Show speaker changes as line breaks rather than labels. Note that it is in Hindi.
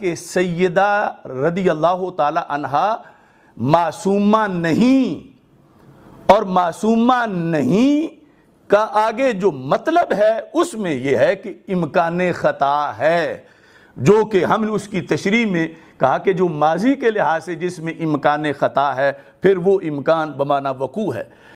कि सैदा रदी अल्लाह तला मासूमा नहीं और मासूमा नहीं का आगे जो मतलब है उसमें यह है कि इम्कान ख़ता है जो कि हम उसकी तशरी में कहा कि जो माजी के लिहाज से जिसमें इम्कान ख़ता है फिर वो इम्कान बमाना वकू है